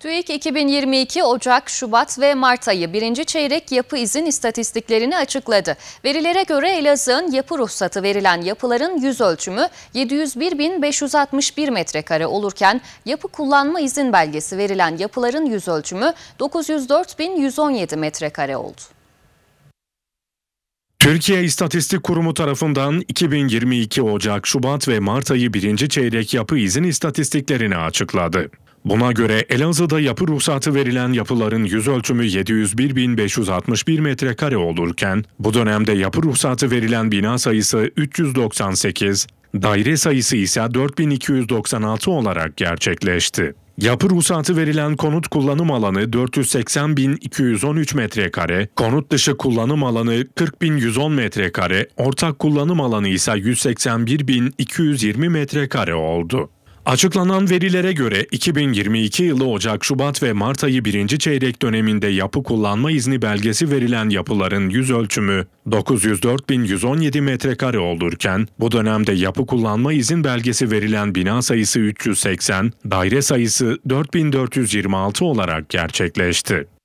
TÜİK 2022 Ocak, Şubat ve Mart ayı birinci çeyrek yapı izin istatistiklerini açıkladı. Verilere göre Elazığ'ın yapı ruhsatı verilen yapıların yüz ölçümü 701.561 metrekare olurken yapı kullanma izin belgesi verilen yapıların yüz ölçümü 904.117 metrekare oldu. Türkiye İstatistik Kurumu tarafından 2022 Ocak, Şubat ve Mart ayı birinci çeyrek yapı izin istatistiklerini açıkladı. Buna göre Elazığ'da yapı ruhsatı verilen yapıların yüz ölçümü 701.561 metrekare olurken bu dönemde yapı ruhsatı verilen bina sayısı 398, daire sayısı ise 4296 olarak gerçekleşti. Yapı ruhsatı verilen konut kullanım alanı 480.213 metrekare, konut dışı kullanım alanı 40.110 metrekare, ortak kullanım alanı ise 181.220 metrekare oldu. Açıklanan verilere göre 2022 yılı Ocak, Şubat ve Mart ayı birinci çeyrek döneminde yapı kullanma izni belgesi verilen yapıların yüz ölçümü 904.117 metrekare olurken bu dönemde yapı kullanma izin belgesi verilen bina sayısı 380, daire sayısı 4426 olarak gerçekleşti.